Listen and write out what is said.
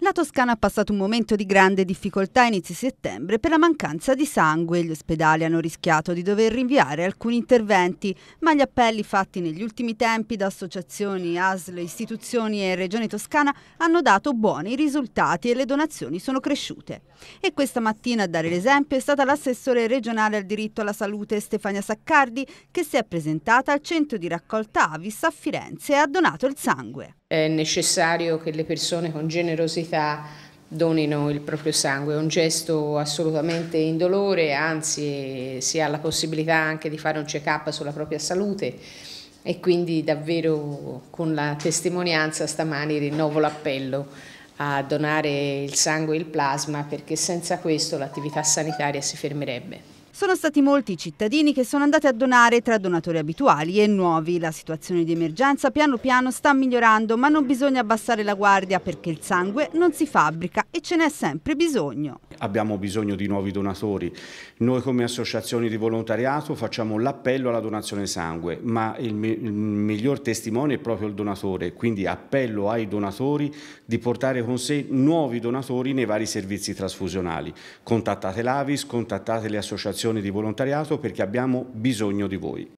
La Toscana ha passato un momento di grande difficoltà a inizio settembre per la mancanza di sangue. Gli ospedali hanno rischiato di dover rinviare alcuni interventi, ma gli appelli fatti negli ultimi tempi da associazioni, ASL, istituzioni e Regione Toscana hanno dato buoni risultati e le donazioni sono cresciute. E questa mattina a dare l'esempio è stata l'assessore regionale al diritto alla salute Stefania Saccardi che si è presentata al centro di raccolta Avis a Firenze e ha donato il sangue. È necessario che le persone con generosità comunità donino il proprio sangue, è un gesto assolutamente indolore, anzi si ha la possibilità anche di fare un check-up sulla propria salute e quindi davvero con la testimonianza stamani rinnovo l'appello a donare il sangue e il plasma perché senza questo l'attività sanitaria si fermerebbe. Sono stati molti i cittadini che sono andati a donare tra donatori abituali e nuovi. La situazione di emergenza piano piano sta migliorando, ma non bisogna abbassare la guardia perché il sangue non si fabbrica e ce n'è sempre bisogno abbiamo bisogno di nuovi donatori. Noi come associazioni di volontariato facciamo l'appello alla donazione sangue, ma il, me il miglior testimone è proprio il donatore, quindi appello ai donatori di portare con sé nuovi donatori nei vari servizi trasfusionali. Contattate l'Avis, contattate le associazioni di volontariato perché abbiamo bisogno di voi.